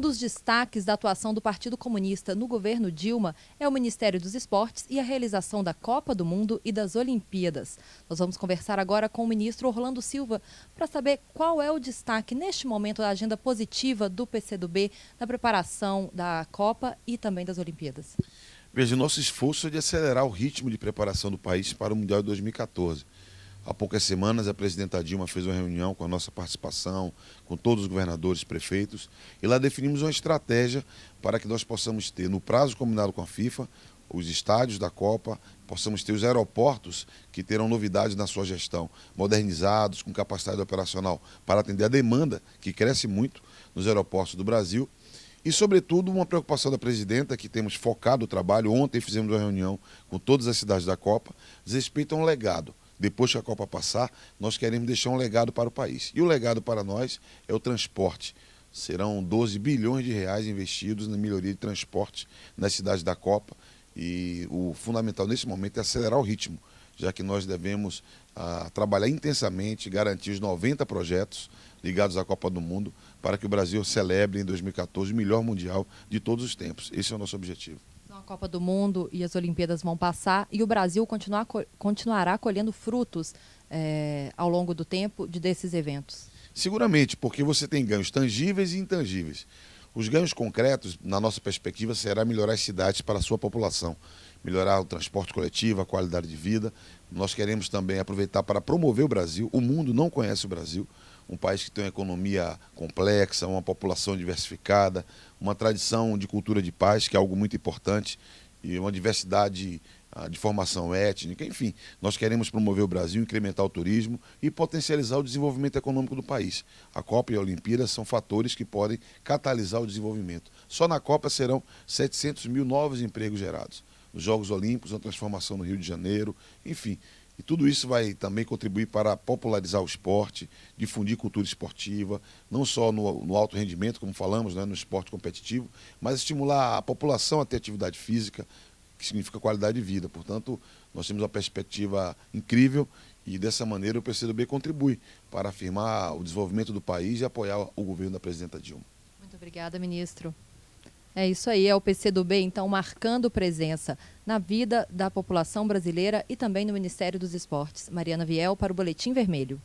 Um dos destaques da atuação do Partido Comunista no governo Dilma é o Ministério dos Esportes e a realização da Copa do Mundo e das Olimpíadas. Nós vamos conversar agora com o ministro Orlando Silva para saber qual é o destaque neste momento da agenda positiva do PCdoB na preparação da Copa e também das Olimpíadas. Veja, o nosso esforço é de acelerar o ritmo de preparação do país para o Mundial de 2014. Há poucas semanas, a presidenta Dilma fez uma reunião com a nossa participação, com todos os governadores, prefeitos, e lá definimos uma estratégia para que nós possamos ter, no prazo combinado com a FIFA, os estádios da Copa, possamos ter os aeroportos que terão novidades na sua gestão, modernizados, com capacidade operacional para atender a demanda, que cresce muito nos aeroportos do Brasil. E, sobretudo, uma preocupação da presidenta, que temos focado o trabalho. Ontem fizemos uma reunião com todas as cidades da Copa, diz respeito a um legado depois que a Copa passar, nós queremos deixar um legado para o país. E o legado para nós é o transporte. Serão 12 bilhões de reais investidos na melhoria de transporte nas cidades da Copa. E o fundamental nesse momento é acelerar o ritmo, já que nós devemos ah, trabalhar intensamente, garantir os 90 projetos ligados à Copa do Mundo, para que o Brasil celebre em 2014 o melhor Mundial de todos os tempos. Esse é o nosso objetivo. A Copa do Mundo e as Olimpíadas vão passar e o Brasil continuar, continuará colhendo frutos é, ao longo do tempo de desses eventos. Seguramente, porque você tem ganhos tangíveis e intangíveis. Os ganhos concretos, na nossa perspectiva, será melhorar as cidades para a sua população melhorar o transporte coletivo, a qualidade de vida. Nós queremos também aproveitar para promover o Brasil. O mundo não conhece o Brasil, um país que tem uma economia complexa, uma população diversificada, uma tradição de cultura de paz, que é algo muito importante, e uma diversidade ah, de formação étnica, enfim, nós queremos promover o Brasil, incrementar o turismo e potencializar o desenvolvimento econômico do país. A Copa e a Olimpíada são fatores que podem catalisar o desenvolvimento. Só na Copa serão 700 mil novos empregos gerados os Jogos Olímpicos, a transformação no Rio de Janeiro, enfim. E tudo isso vai também contribuir para popularizar o esporte, difundir cultura esportiva, não só no, no alto rendimento, como falamos, né, no esporte competitivo, mas estimular a população a ter atividade física, que significa qualidade de vida. Portanto, nós temos uma perspectiva incrível e dessa maneira o PCdoB contribui para afirmar o desenvolvimento do país e apoiar o governo da presidenta Dilma. Muito obrigada, ministro. É isso aí, é o PCdoB, então, marcando presença na vida da população brasileira e também no Ministério dos Esportes. Mariana Viel para o Boletim Vermelho.